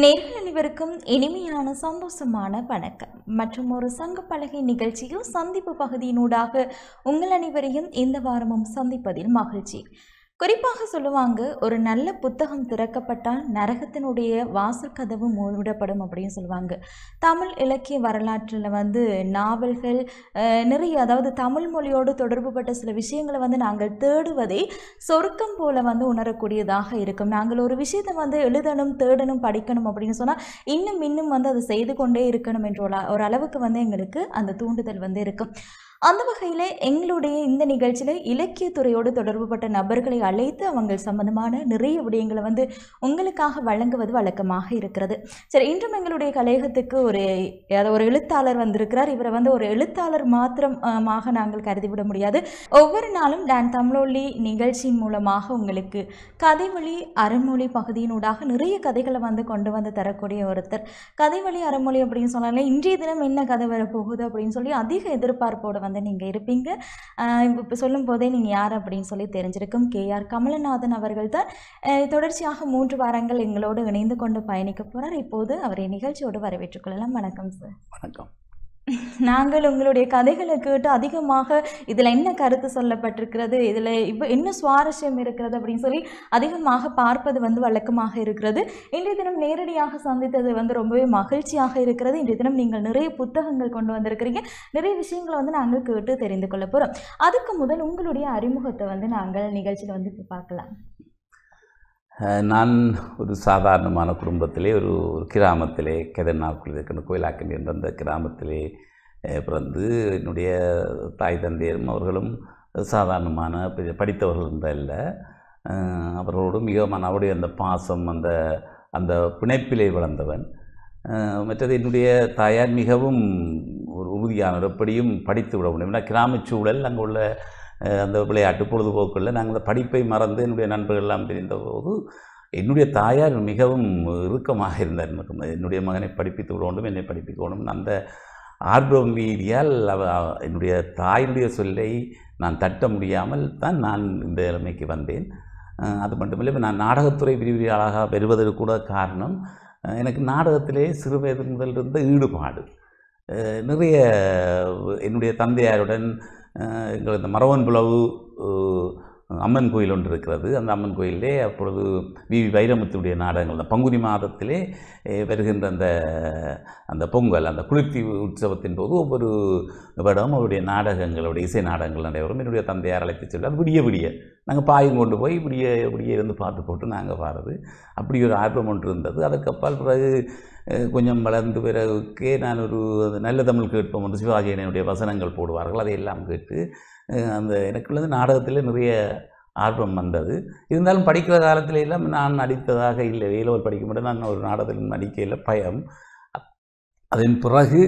நேரில் அனைவருக்கும் இனிமையான சந்தோஷமான வணக்கம் மற்றும் ஒரு சங்க பலகை நிகழ்ச்சியும் சந்திப்பு பகுதியினூடாக உங்கள் அனைவரையும் இந்த வாரமும் சந்திப்பதில் மகிழ்ச்சி குறிப்பாக சொல்லுவாங்க ஒரு நல்ல புத்தகம் திறக்கப்பட்டால் நரகத்தினுடைய வாசல் கதவு மூடப்படும் அப்படின்னு சொல்லுவாங்க தமிழ் இலக்கிய வரலாற்றில் வந்து நாவல்கள் நிறைய அதாவது தமிழ் மொழியோடு தொடர்பு பட்ட சில விஷயங்களை வந்து நாங்கள் தேடுவதை சொருக்கம் போல வந்து உணரக்கூடியதாக இருக்கும் நாங்கள் ஒரு விஷயத்தை வந்து எழுதணும் தேடணும் படிக்கணும் அப்படின்னு சொன்னால் இன்னும் இன்னும் வந்து அதை செய்து கொண்டே இருக்கணும் என்ற ஒரு அளவுக்கு வந்து எங்களுக்கு அந்த தூண்டுதல் வந்து இருக்கும் அந்த வகையில் எங்களுடைய இந்த நிகழ்ச்சியில் இலக்கியத்துறையோடு தொடர்புபட்ட நபர்களை அழைத்து அவங்க சம்பந்தமான நிறைய விடயங்களை வந்து உங்களுக்காக வழங்குவது வழக்கமாக இருக்கிறது சரி இன்றும் எங்களுடைய கலையகத்துக்கு ஒரு ஒரு எழுத்தாளர் வந்திருக்கிறார் இவரை வந்து ஒரு எழுத்தாளர் மாத்திரமாக நாங்கள் கருதிவிட முடியாது ஒவ்வொரு நாளும் டான் தமிழொலி நிகழ்ச்சியின் மூலமாக உங்களுக்கு கதைவழி அறமொழி பகுதியினூடாக நிறைய கதைகளை வந்து கொண்டு வந்து தரக்கூடிய ஒருத்தர் கதைவழி அறமொழி அப்படின்னு சொன்னாலே இன்றைய தினம் என்ன கதை வரப்போகுது அப்படின்னு சொல்லி அதிக எதிர்பார்ப்போடு வந்து வந்து நீங்கள் இருப்பீங்க இப்போ சொல்லும் போதே நீங்கள் யார் அப்படின்னு சொல்லி தெரிஞ்சிருக்கும் கே ஆர் கமலநாதன் அவர்கள் தான் தொடர்ச்சியாக மூன்று வாரங்கள் எங்களோடு இணைந்து கொண்டு பயணிக்க போகிறார் இப்போது அவரை நிகழ்ச்சியோடு வரவேற்றுக்கொள்ளலாம் வணக்கம் சார் வணக்கம் நாங்கள் உங்களுடைய கதைகளை கேட்டு அதிகமாக இதில் என்ன கருத்து சொல்லப்பட்டிருக்கிறது இதில் இப்போ என்ன சுவாரஸ்யம் இருக்கிறது அப்படின்னு சொல்லி அதிகமாக பார்ப்பது வந்து வழக்கமாக இருக்கிறது இன்றைய தினம் நேரடியாக சந்தித்தது வந்து ரொம்பவே மகிழ்ச்சியாக இருக்கிறது இன்றைய தினம் நீங்கள் நிறைய புத்தகங்கள் கொண்டு வந்திருக்கிறீங்க நிறைய விஷயங்களை வந்து நாங்கள் கேட்டு தெரிந்து கொள்ள போகிறோம் அதுக்கு முதல் உங்களுடைய அறிமுகத்தை வந்து நாங்கள் நிகழ்ச்சியில் வந்து இப்போ பார்க்கலாம் நான் ஒரு சாதாரணமான குடும்பத்திலே ஒரு ஒரு கிராமத்திலே கெதர்நாக்குள் இருக்கிற கோயிலாக்கன் என்ற அந்த கிராமத்திலே பிறந்து என்னுடைய தாய் தந்தையரும் அவர்களும் சாதாரணமான படித்தவர்கள் இருந்தால் அவர்களோடு மிகவும் அவருடைய அந்த பாசம் அந்த அந்த பிணைப்பிலே வளர்ந்தவன் மற்றது என்னுடைய தாயார் மிகவும் ஒரு உறுதியானவர் எப்படியும் படித்து விட முடியும் கிராமச்சூழல் அங்கே உள்ள அந்த விளையாட்டு பொழுதுபோக்கில் நாங்கள் அந்த படிப்பை மறந்து என்னுடைய நண்பர்கள்லாம் தெரிந்த என்னுடைய தாயார் மிகவும் இறுக்கமாக இருந்தார் என்னுடைய மகனை படிப்பித்து வேண்டும் என்னை படிப்பிக்க வேண்டும் அந்த ஆர்வம் மீதியால் என்னுடைய தாயினுடைய சொல்லை நான் தட்ட முடியாமல் தான் நான் இந்த நிலைமைக்கு வந்தேன் அது மட்டுமில்லை நான் நாடகத்துறை விரிவியாளாக வருவதற்கு கூட காரணம் எனக்கு நாடகத்திலே சிறு வயது முதல் இருந்த ஈடுபாடு நிறைய என்னுடைய தந்தையாருடன் எங்களுக்கு இந்த மரவன் பிளவு அம்மன் கோயில் ஒன்று இருக்கிறது அந்த அம்மன் கோயிலே அப்பொழுது வி வி வைரமுத்துடைய நாடகங்கள் தான் பங்குனி மாதத்திலே வருகின்ற அந்த அந்த பொங்கல் அந்த குளிர்த்தி உற்சவத்தின் போது ஒவ்வொரு வருடம் அவருடைய நாடகங்களுடைய இசை நாடகங்கள் நடைபெறும் என்னுடைய தந்தையார் அழைத்து அது விடிய விடிய நாங்கள் பாயும் கொண்டு போய் விடிய விடிய இருந்து பார்த்து போட்டு நாங்கள் பாடுறது அப்படி ஒரு ஆர்வம் ஒன்று இருந்தது அதுக்கப்பால் பிறகு கொஞ்சம் வளர்ந்து பிறகுக்கே நான் ஒரு நல்ல தமிழ் கேட்போம் என்று சிவாஜியனுடைய வசனங்கள் போடுவார்கள் அதையெல்லாம் கேட்டு அந்த எனக்கு வந்து நாடகத்தில் நிறைய ஆர்வம் வந்தது இருந்தாலும் படிக்கிற காலத்தில் எல்லாம் நான் நடித்ததாக இல்லை வேலோர் படிக்க மட்டும் நான் ஒரு நாடகத்தில் நடிக்கையில் பயம் அதன் பிறகு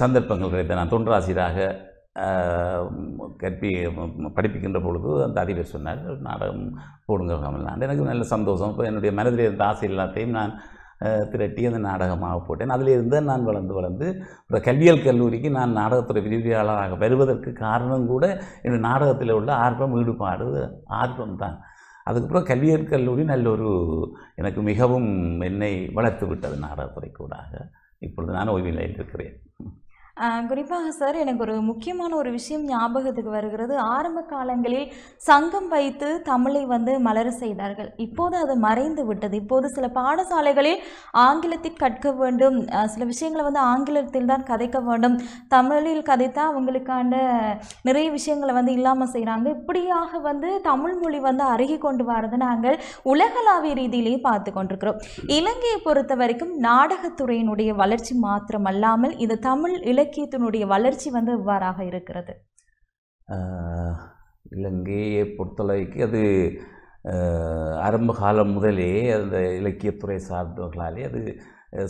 சந்தர்ப்பங்கள் கிடைத்த நான் தொன்றாசிராக கற்பி படிப்பிக்கின்ற பொழுது அந்த அதிபர் சொன்னார் நாடகம் போடுங்க எனக்கு நல்ல சந்தோஷம் இப்போ என்னுடைய மனதில் இருந்த ஆசை எல்லாத்தையும் நான் திரட்டி அந்த நாடகமாக போட்டேன் அதிலிருந்து நான் வளர்ந்து வளர்ந்து அப்புறம் கல்வியல் கல்லூரிக்கு நான் நாடகத்துறை விரிவியாளராக வருவதற்கு காரணம் கூட என்னுடைய நாடகத்தில் உள்ள ஆர்வம் ஈடுபாடு ஆர்வம் தான் அதுக்கப்புறம் கல்வியல் கல்லூரி நல்ல ஒரு எனக்கு மிகவும் என்னை வளர்த்து விட்டது நாடகத்துறை கூடாக இப்பொழுது நான் ஓய்வு நிலையில் இருக்கிறேன் குறிப்பாக சார் எனக்கு ஒரு முக்கியமான ஒரு விஷயம் ஞாபகத்துக்கு வருகிறது ஆரம்ப காலங்களில் சங்கம் வைத்து தமிழை வந்து மலர செய்தார்கள் இப்போது அது மறைந்து விட்டது இப்போது சில பாடசாலைகளில் ஆங்கிலத்தில் கற்க வேண்டும் சில விஷயங்களை வந்து ஆங்கிலத்தில் தான் கதைக்க வேண்டும் தமிழில் கதைத்தால் அவங்களுக்கான நிறைய விஷயங்களை வந்து இல்லாமல் செய்கிறாங்க இப்படியாக வந்து தமிழ் மொழி வந்து அருகி கொண்டு வரது நாங்கள் உலகளாவிய ரீதியிலேயே பார்த்து கொண்டிருக்கிறோம் இலங்கையை பொறுத்த வரைக்கும் நாடகத்துறையினுடைய வளர்ச்சி மாத்திரம் அல்லாமல் இது தமிழ் இலக்கிய இலக்கியத்தினுடைய வளர்ச்சி வந்து இவ்வாறாக இருக்கிறது இலங்கையை பொறுத்தளவுக்கு அது ஆரம்ப காலம் முதலே அந்த இலக்கியத்துறை சார்ந்தவர்களாலே அது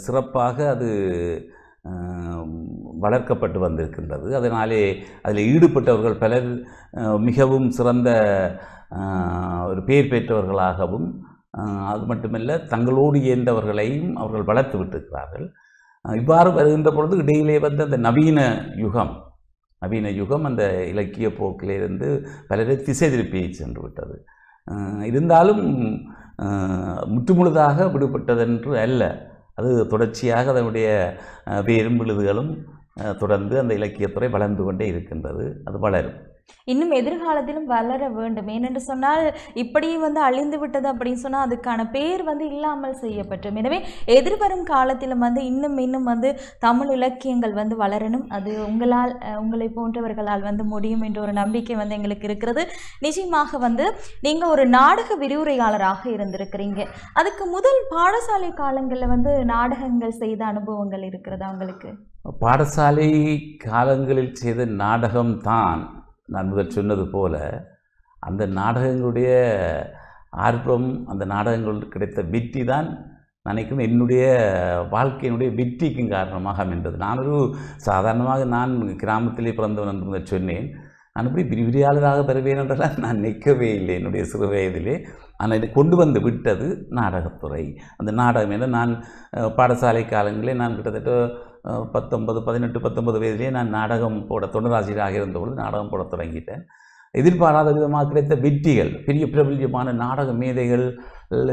சிறப்பாக அது வளர்க்கப்பட்டு வந்திருக்கின்றது அதனாலே அதில் ஈடுபட்டவர்கள் பலர் மிகவும் சிறந்த ஒரு பெயர் பெற்றவர்களாகவும் அது மட்டுமல்ல தங்களோடு இயந்தவர்களையும் அவர்கள் வளர்த்து விட்டிருக்கிறார்கள் இவ்வாறு வருகின்ற பொழுது இடையிலே வந்து அந்த நவீன யுகம் நவீன யுகம் அந்த இலக்கிய போக்கிலிருந்து பலரை திசை திருப்பி சென்று விட்டது இருந்தாலும் முற்றுமுழுதாக விடுபட்டதென்று அல்ல அது தொடர்ச்சியாக அதனுடைய பேரும் விழுதுகளும் தொடர்ந்து அந்த இலக்கியத்துறை வளர்ந்து கொண்டே இருக்கின்றது அது வளரும் இன்னும் எதிர்காலத்திலும் வளர வேண்டும் ஏனென்று சொன்னால் இப்படியும் வந்து அழிந்து விட்டது அப்படின்னு சொன்னால் அதுக்கான பேர் வந்து இல்லாமல் செய்யப்பட்டோம் எனவே எதிர்வரும் காலத்திலும் வந்து இன்னும் இன்னும் வந்து தமிழ் இலக்கியங்கள் வந்து வளரணும் அது உங்களால் உங்களை போன்றவர்களால் வந்து முடியும் என்ற ஒரு நம்பிக்கை வந்து எங்களுக்கு இருக்கிறது நிச்சயமாக வந்து நீங்கள் ஒரு நாடக விரிவுரையாளராக இருந்திருக்கிறீங்க அதுக்கு முதல் பாடசாலை காலங்களில் வந்து நாடகங்கள் செய்த அனுபவங்கள் இருக்கிறதா உங்களுக்கு பாடசாலை காலங்களில் செய்த நாடகம் தான் நான் முதல் சொன்னது போல் அந்த நாடகங்களுடைய ஆர்வம் அந்த நாடகங்கள் கிடைத்த வெற்றி தான் நினைக்கும் என்னுடைய வாழ்க்கையினுடைய வெற்றிக்கும் காரணமாக அமைந்தது நான் ஒரு சாதாரணமாக நான் கிராமத்திலே பிறந்தவன் என்று சொன்னேன் நான் இப்படி விரிவிரியாளராக பெறுவேன் என்றால் நான் நிற்கவே இல்லை என்னுடைய சிறு வயதிலே ஆனால் இதை கொண்டு வந்து விட்டது நாடகத்துறை அந்த நாடகம் என்ன நான் பாடசாலை காலங்களே நான் கிட்டத்தட்ட பத்தொன்பது பதினெட்டு பத்தொன்பது வயதிலே நான் நாடகம் போட தொண்டராசிரியராக இருந்தபொழுது நாடகம் போட தொடங்கிட்டேன் எதிர்பாராத விதமாக கிடைத்த வெற்றிகள் பெரிய பிரபல்யமான நாடக மேதைகள்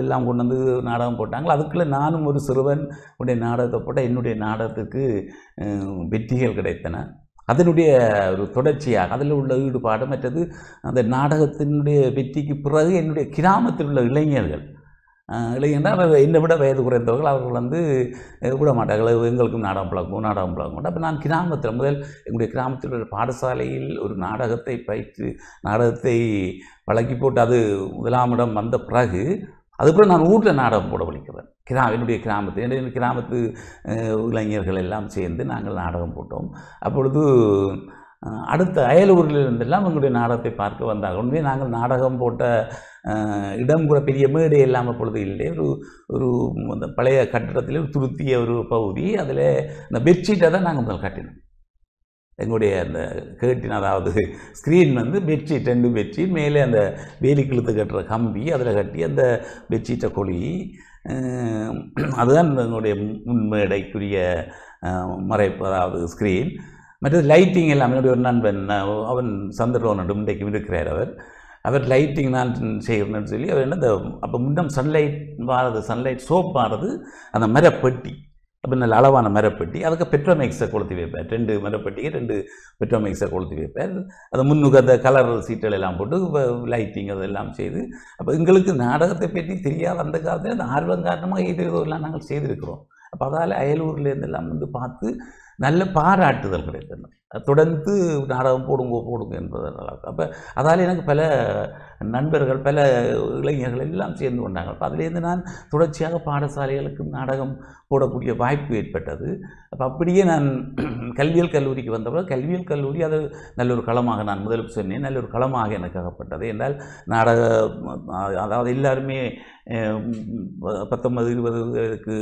எல்லாம் கொண்டு வந்து நாடகம் போட்டாங்களோ அதுக்குள்ளே நானும் ஒரு சிறுவன் உடைய நாடகத்தை போட்டால் என்னுடைய நாடகத்துக்கு வெற்றிகள் கிடைத்தன அதனுடைய ஒரு தொடர்ச்சியாக அதில் உள்ள ஈடுபாடு மற்றது அந்த நாடகத்தினுடைய வெற்றிக்கு பிறகு என்னுடைய கிராமத்தில் உள்ள இளைஞர்கள் இளைஞர்கள் என்னை விட வயது குறைந்தவர்கள் அவர்கள் வந்து கூட மாட்டார்கள் எங்களுக்கும் நாடகம் பழக்கம் நாடகம் பழக்கம் அப்போ நான் கிராமத்தில் முதல் என்னுடைய கிராமத்தில் உள்ள பாடசாலையில் ஒரு நாடகத்தை பயிற்று நாடகத்தை பழக்கி போட்டு அது முதலாம் இடம் வந்த பிறகு அதுக்கப்புறம் நான் ஊரில் நாடகம் போட வலிக்கிறேன் கிராம என்னுடைய கிராமத்து என்னுடைய கிராமத்து இளைஞர்கள் எல்லாம் சேர்ந்து நாங்கள் நாடகம் போட்டோம் அப்பொழுது அடுத்த அயலூரில் இருந்தெல்லாம் எங்களுடைய நாடகத்தை பார்க்க வந்தார்கள் உண்மையே நாங்கள் நாடகம் போட்ட இடம் கூட பெரிய மேடை இல்லாமல் பொழுது இல்லை ஒரு ஒரு அந்த பழைய கட்டிடத்தில் துருத்திய ஒரு பகுதி அதில் இந்த பெட்ஷீட்டை தான் நாங்கள் முதல் கட்டினோம் எங்களுடைய அந்த கேட்டின் அதாவது ஸ்க்ரீன் வந்து பெட்ஷீட் ரெண்டு பெட்ஷீட் மேலே அந்த வேலி கிழுத்து கட்டுற கம்பி அதில் கட்டி அந்த பெட்ஷீட்டை கொழி அதுதான் எங்களுடைய முன்மேடைக்குரிய மறைப்பு அதாவது ஸ்க்ரீன் மற்றது லைட்டிங் எல்லாம் என்னுடைய ஒரு நண்பன் அவன் சந்திரபவனிடம் இன்றைக்கும் இருக்கிறார் அவர் அவர் லைட்டிங் நான் செய்கிறேன்னு சொல்லி அவர் என்ன அப்போ முன்னம் சன்லைட் வாரது சன்லைட் சோப் வாரது அந்த மரப்பெட்டி அப்போ நல்ல அளவான மரப்பெட்டி அதுக்கு பெட்ரோமேக்ஸை கொளுத்தி வைப்பேன் ரெண்டு மரப்பெட்டியை ரெண்டு பெட்ரோமேக்ஸை கொளுத்தி வைப்பேன் அது முன்னுக்கு அந்த கலர் சீட்டல் எல்லாம் போட்டு லைட்டிங் அதெல்லாம் செய்து அப்போ எங்களுக்கு நாடகத்தை பற்றி தெரியாத அந்த காலத்தில் அந்த ஆர்வம் காரணமாக இது இதெல்லாம் நாங்கள் செய்திருக்கிறோம் அப்போ அதால் எல்லாம் வந்து பார்த்து நல்ல பாராட்டுதல் கிடைத்தது தொடர்ந்து நாடகம் போடுங்க போடுங்க என்பதனால் அப்போ அதால் எனக்கு பல நண்பர்கள் பல இளைஞர்கள் எல்லாம் சேர்ந்து கொண்டாங்க அப்போ அதிலேருந்து நான் தொடர்ச்சியாக பாடசாலைகளுக்கும் நாடகம் போடக்கூடிய வாய்ப்பு ஏற்பட்டது அப்போ அப்படியே நான் கல்வியல் கல்லூரிக்கு வந்தபோது கல்வியல் கல்லூரி அது நல்ல ஒரு களமாக நான் முதலில் சொன்னேன் நல்ல ஒரு களமாக எனக்கு அகப்பட்டது என்றால் நாடக அதாவது எல்லாருமே பத்தொன்பது வயதுக்கு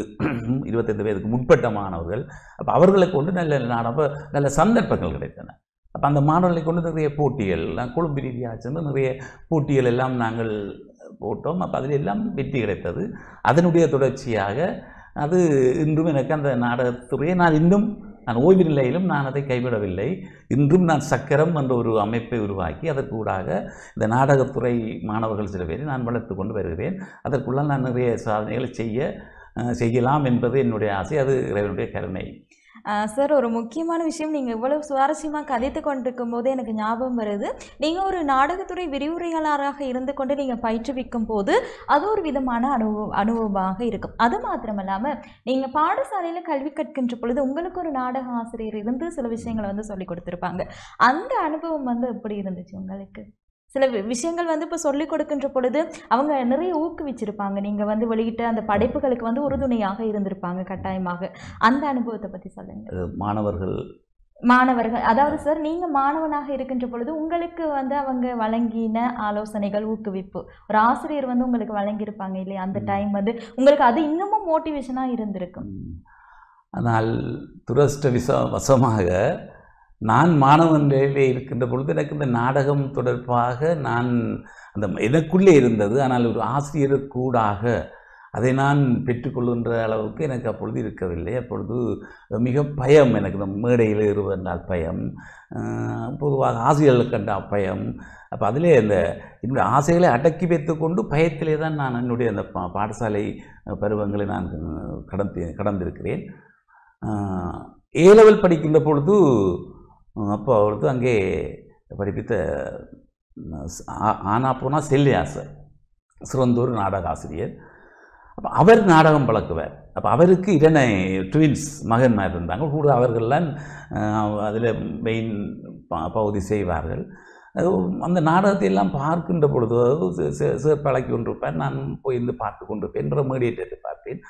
இருபத்தைந்து வயதுக்கு முற்பட்ட மாணவர்கள் அப்போ அவர்களுக்கு கொண்டு நல்ல நல்ல நல்ல சந்தர்ப்பங்கள் கிடைத்தன அப்போ அந்த மாணவர்களை கொண்டு நிறைய போட்டிகள் கொழும்பு ரீதியாக சென்று நிறைய போட்டிகள் எல்லாம் நாங்கள் போட்டோம் அப்போ அதில் எல்லாம் வெற்றி கிடைத்தது அதனுடைய தொடர்ச்சியாக அது இன்றும் எனக்கு அந்த நாடகத்துறையை நான் இன்னும் நான் ஓய்வு நிலையிலும் நான் அதை கைவிடவில்லை இன்றும் நான் சக்கரம் என்ற ஒரு அமைப்பை உருவாக்கி அதற்கூடாக இந்த நாடகத்துறை மாணவர்கள் சில பேரை நான் வளர்த்து கொண்டு வருகிறேன் அதற்குள்ளால் நான் நிறைய சாதனைகளை செய்ய செய்யலாம் என்பது என்னுடைய ஆசை அது இறைவனுடைய கருணை சார் ஒரு முக்கியமான விஷயம் நீங்கள் இவ்வளவு சுவாரஸ்யமாக கதைத்து கொண்டிருக்கும் போது எனக்கு ஞாபகம் வருது நீங்கள் ஒரு நாடகத்துறை விரிவுரையாளராக இருந்து கொண்டு நீங்கள் பயிற்றுவிக்கும் போது அது ஒரு விதமான அனுபவ அனுபவமாக இருக்கும் அது மாத்திரமல்லாமல் நீங்கள் பாடசாலையில் கல்வி கற்கின்ற பொழுது உங்களுக்கு ஒரு நாடக ஆசிரியர் இருந்து சில விஷயங்களை வந்து சொல்லி கொடுத்துருப்பாங்க அந்த அனுபவம் வந்து எப்படி இருந்துச்சு உங்களுக்கு சில விஷயங்கள் வந்து இப்போ சொல்லிக் கொடுக்கின்ற பொழுது அவங்க நிறைய ஊக்குவிச்சிருப்பாங்க நீங்கள் வந்து வெளியிட்ட அந்த படைப்புகளுக்கு வந்து உறுதுணையாக இருந்திருப்பாங்க கட்டாயமாக அந்த அனுபவத்தை பற்றி சொல்லுங்கள் மாணவர்கள் மாணவர்கள் அதாவது சார் நீங்கள் மாணவனாக இருக்கின்ற பொழுது உங்களுக்கு வந்து அவங்க வழங்கின ஆலோசனைகள் ஊக்குவிப்பு ஒரு ஆசிரியர் வந்து உங்களுக்கு வழங்கியிருப்பாங்க இல்லையா அந்த டைம் வந்து உங்களுக்கு அது இன்னமும் மோட்டிவேஷனாக இருந்திருக்கும் ஆனால் துரஷ்ட விச வசமாக நான் மாணவன் இருக்கின்ற பொழுது எனக்கு இந்த நாடகம் தொடர்பாக நான் அந்த எனக்குள்ளே இருந்தது ஆனால் ஒரு ஆசிரியர் கூடாக அதை நான் பெற்றுக்கொள்கின்ற அளவுக்கு எனக்கு அப்பொழுது இருக்கவில்லை அப்பொழுது மிக பயம் எனக்கு இந்த மேடையில் இருவதால் பயம் பொதுவாக ஆசிரியர்கள் கண்ட பயம் அப்போ அதிலே அந்த என்னுடைய ஆசைகளை அடக்கி வைத்து கொண்டு பயத்திலே தான் நான் என்னுடைய அந்த பாடசாலை பருவங்களை நான் கடந்து கடந்திருக்கிறேன் ஏ லெவல் படிக்கின்ற பொழுது அப்போ அங்கே படிப்பித்த ஆனா போனால் செல்லியாசர் சிறந்தூர் நாடக ஆசிரியர் அப்போ அவர் நாடகம் பழக்குவார் அப்போ அவருக்கு இதனை ட்வின்ஸ் மகன்மார் இருந்தாங்க கூட அவர்கள்லாம் அதில் மெயின் பகுதி செய்வார்கள் அந்த நாடகத்தை எல்லாம் பார்க்கின்ற பொழுது சார் பழக்கி கொண்டிருப்பேன் நான் போய் இருந்து பார்த்து கொண்டிருப்பேன் என்ற மீடியேட்டரை பார்த்தேன்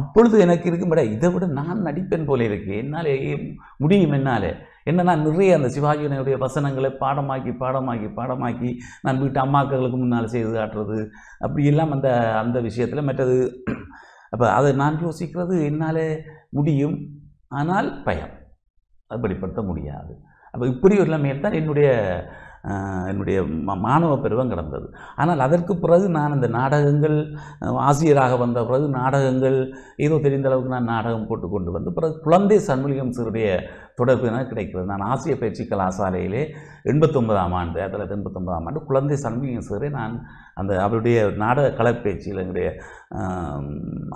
அப்பொழுது எனக்கு இருக்கும் இதை விட நான் நடிப்பேன் போல இருக்கேன் என்னால் முடியும் என்னால் என்னென்னா நிறைய அந்த சிவாஜியனுடைய வசனங்களை பாடமாக்கி பாடமாக்கி பாடமாக்கி நான் வீட்டு அம்மாக்களுக்கு முன்னால் செய்து காட்டுறது அப்படி அந்த அந்த விஷயத்தில் மற்றது அப்போ அதை நான் யோசிக்கிறது என்னால் முடியும் ஆனால் பயம் அது வெளிப்படுத்த முடியாது அப்போ இப்படி ஒரு நிலைமையில் தான் என்னுடைய என்னுடைய மாணவ பருவம் கிடந்தது ஆனால் அதற்கு பிறகு நான் அந்த நாடகங்கள் ஆசிரியராக வந்த பிறகு நாடகங்கள் ஏதோ தெரிந்த அளவுக்கு நான் நாடகம் போட்டு கொண்டு வந்து பிறகு குழந்தை சண்முகம் சிறுடைய தொடர்பு தான் கிடைக்கிறது நான் ஆசிய பயிற்சி கலாசாலையிலே எண்பத்தொன்பதாம் ஆண்டு ஆயிரத்தி தொள்ளாயிரத்தி ஆண்டு குழந்தை சண்முகம் சிறுரை நான் அந்த அவருடைய நாடக கலப்பயிற்சியில் என்னுடைய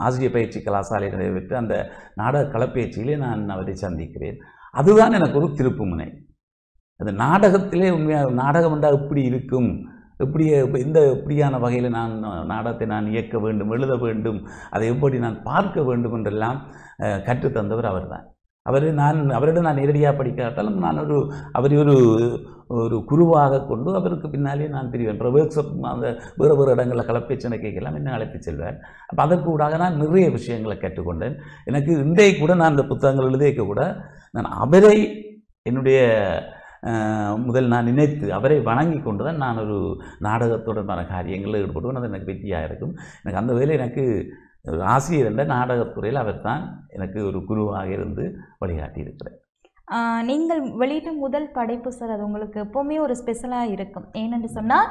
ஆசிய பயிற்சி கலாசாலையில் நடைபெற்று அந்த நாடக கலப்பயிற்சியிலே நான் அவரை சந்திக்கிறேன் அதுதான் எனக்கு ஒரு திருப்புமுனை அந்த நாடகத்திலே உண்மையாக நாடகம் என்றால் எப்படி இருக்கும் இப்படியே இந்த இப்படியான வகையில் நான் நாடகத்தை நான் இயக்க வேண்டும் எழுத வேண்டும் அதை எப்படி நான் பார்க்க வேண்டும் என்றெல்லாம் கற்றுத்தந்தவர் அவர் தான் அவர் நான் அவரிடம் நான் நேரடியாக படிக்காட்டாலும் நான் ஒரு அவரை ஒரு ஒரு குருவாக கொண்டு அவருக்கு பின்னாலே நான் தெரிவேன் ஒர்க் ஷாப் அந்த வேறு வேறு இடங்களில் சென்னை கேட்கலாம் என்ன அழைத்து செல்வார் அப்போ அதற்கூடாக நான் நிறைய விஷயங்களை கற்றுக்கொண்டேன் எனக்கு இன்றைய கூட நான் இந்த புத்தகங்கள் எழுதிய கூட நான் அவரை என்னுடைய முதல் நான் நினைத்து அவரை வணங்கி கொண்டு தான் நான் ஒரு நாடகத்துடனான காரியங்களில் ஈடுபடுவேன் அது எனக்கு வெற்றியாக இருக்கும் எனக்கு அந்த வேலை எனக்கு ஆசிரியர் என்ற நாடகத்துறையில் அவர் தான் எனக்கு ஒரு குருவாக இருந்து வழிகாட்டி இருக்கிறேன் நீங்கள் வெளியிட்ட முதல் படைப்பு சார் அது உங்களுக்கு எப்போவுமே ஒரு ஸ்பெஷலாக இருக்கும் ஏனென்று சொன்னால்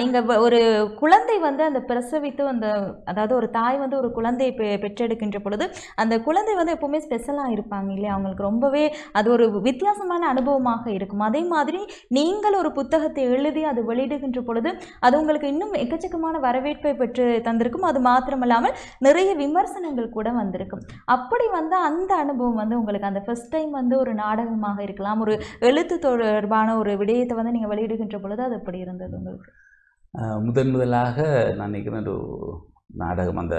நீங்கள் ஒரு குழந்தை வந்து அந்த பிரசவித்து அந்த அதாவது ஒரு தாய் வந்து ஒரு குழந்தையை பெ பெற்றெடுக்கின்ற பொழுது அந்த குழந்தை வந்து எப்போவுமே ஸ்பெஷலாக இருப்பாங்க இல்லையா அவங்களுக்கு ரொம்பவே அது ஒரு வித்தியாசமான அனுபவமாக இருக்கும் அதே மாதிரி நீங்கள் ஒரு புத்தகத்தை எழுதி அது வெளியிடுகின்ற பொழுது அது உங்களுக்கு இன்னும் எக்கச்சக்கமான வரவேற்பை பெற்று தந்திருக்கும் அது மாத்திரமல்லாமல் நிறைய விமர்சனங்கள் கூட வந்திருக்கும் அப்படி வந்து அந்த அனுபவம் வந்து உங்களுக்கு அந்த ஃபஸ்ட் டைம் வந்து ஒரு நாடு நாடகமாக இருக்கலாம் ஒரு எழுத்து தொடர்பான ஒரு விடயத்தை வந்து நீங்கள் வெளியிடுகின்ற பொழுது அது எப்படி இருந்தது உங்களுக்கு முதன் முதலாக நான் நினைக்கிறேன் ஒரு நாடகம் அந்த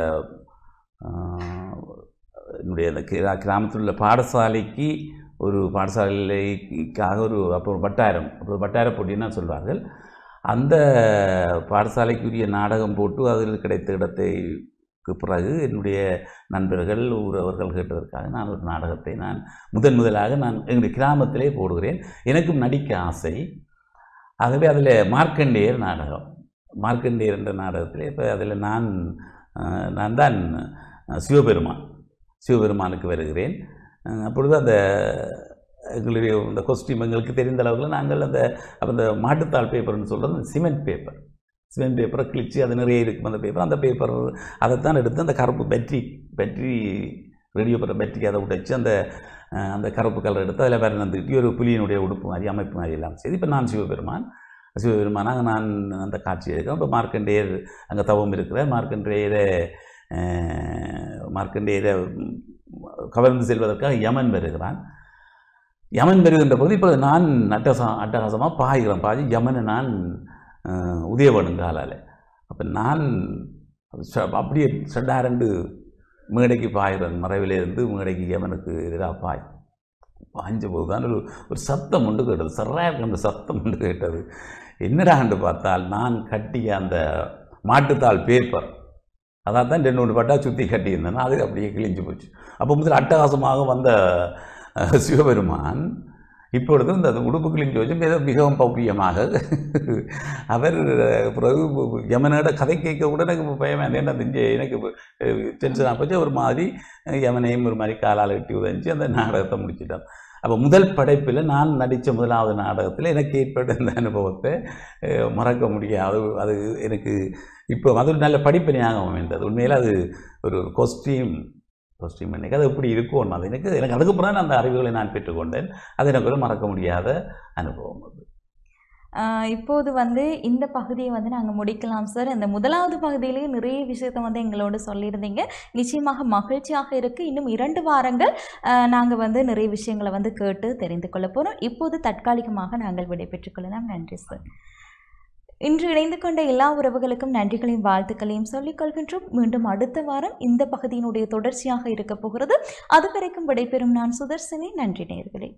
என்னுடைய அந்த கிரா கிராமத்தில் உள்ள பாடசாலைக்கு ஒரு பாடசாலைக்காக ஒரு அப்போ ஒரு வட்டாரம் ஒரு வட்டார போட்டின்னு சொல்வார்கள் அந்த பாடசாலைக்குரிய நாடகம் போட்டு அதில் கிடைத்த இடத்தை பிறகு என்னுடைய நண்பர்கள் ஊரவர்கள் கேட்டதற்காக நான் ஒரு நாடகத்தை நான் முதன் முதலாக நான் எங்களுடைய கிராமத்திலே போடுகிறேன் எனக்கும் நடிக்க ஆசை ஆகவே அதில் மார்க்கண்டேயர் நாடகம் மார்க்கண்டேயர் என்ற நாடகத்தில் இப்போ அதில் நான் நான் தான் சிவபெருமான் சிவபெருமானுக்கு வருகிறேன் அப்பொழுது அந்த எங்களுடைய இந்த கொஸ்டியூம் எங்களுக்கு தெரிந்த அளவில் நாங்கள் அந்த அந்த மாட்டுத்தாள் பேப்பர்னு சொல்கிறது சிமெண்ட் பேப்பர் சிமெண்ட் பேப்பரை கிழிச்சு அது நிறைய இருக்கும் அந்த பேப்பர் அந்த பேப்பர் அதைத்தான் எடுத்து அந்த கருப்பு பேட்ரி பேட்ரி ரேடியோ பெற பேட்டரி அதை உடைச்சு அந்த அந்த கருப்பு கலர் எடுத்து அதில் வேறு நடந்துக்கிட்டு ஒரு புலியினுடைய உடுப்பு மாதிரி அமைப்பு மாதிரி எல்லாம் சரி இப்போ நான் சிவபெருமான் சிவபெருமானாக நான் அந்த காட்சி எடுக்கிறேன் இப்போ மார்க்கண்டேயர் அங்கே தவம் இருக்கிற மார்க்கண்டேயரை மார்க்கண்டேயரை கவர்ந்து செல்வதற்காக யமன் வருகிறான் யமன் வருகின்ற பொழுது இப்போ நான் அட்டகாசம் அட்டகாசமாக பாய்கிறேன் பாதி யமனை நான் உதயவனுங்காலால் அப்போ நான் அப்படியே சடாரண்டு மேடைக்கு பாயிறன் மறைவிலேருந்து மேடைக்கு எவனுக்கு எதிராக பாய் பாய்ஞ்ச போது தான் ஒரு ஒரு சத்தம் உண்டு கேட்டது சராக அந்த சத்தம் உண்டு கேட்டது என்னடா என்று பார்த்தால் நான் கட்டிய அந்த மாட்டுத்தாள் பேப்பர் அதான் தான் ரெண்டு மூணு பட்டா சுற்றி கட்டியிருந்தேன் அது அப்படியே கிழிஞ்சு போச்சு அப்போ முதல் அட்டகாசமாக வந்த சிவபெருமான் இப்பொழுது இந்த உடுப்புகளின் ஜோஜம் ஏதோ மிகவும் பௌக்கியமாக அவர் பிறகு யமனோட கதை கேட்க கூட எனக்கு பயமாக என்ன திஞ்சு எனக்கு டென்ஷனாக போச்சு ஒரு மாதிரி யமனையும் ஒரு மாதிரி காலால் எட்டி உதஞ்சி அந்த நாடகத்தை முடிச்சிட்டோம் அப்போ முதல் படைப்பில் நான் நடித்த முதலாவது நாடகத்தில் எனக்கு ஏற்பட்ட இந்த அனுபவத்தை மறக்க முடியாது அது எனக்கு இப்போ அது நல்ல படிப்பணியாக அமைந்தது உண்மையில் அது ஒரு கொஸ்டியூம் பஸ்டிம் எனக்கு அது எப்படி இருக்கும் அது எனக்கு எனக்கு அதுக்கப்புறம் நான் அந்த அறிவுகளை நான் பெற்றுக்கொண்டேன் அது எனக்கு மறக்க முடியாத அனுபவம் அது இப்போது வந்து இந்த பகுதியை வந்து நாங்கள் முடிக்கலாம் சார் இந்த முதலாவது பகுதியிலேயே நிறைய விஷயத்தை வந்து எங்களோடு சொல்லியிருந்தீங்க நிச்சயமாக மகிழ்ச்சியாக இருக்குது இன்னும் இரண்டு வாரங்கள் நாங்கள் வந்து நிறைய விஷயங்களை வந்து கேட்டு தெரிந்து கொள்ள போகிறோம் இப்போது தற்காலிகமாக நாங்கள் விடைபெற்றுக்கொள்ளலாம் நன்றி சார் இன்று இணைந்து கொண்ட எல்லா உறவுகளுக்கும் நன்றிகளையும் வாழ்த்துக்களையும் சொல்லிக் கொள்கின்றோம் மீண்டும் அடுத்த வாரம் இந்த பகுதியினுடைய தொடர்ச்சியாக இருக்கப் போகிறது அதுவரைக்கும் விடைபெறும் நான் சுதர்சனே நன்றி நேர்களே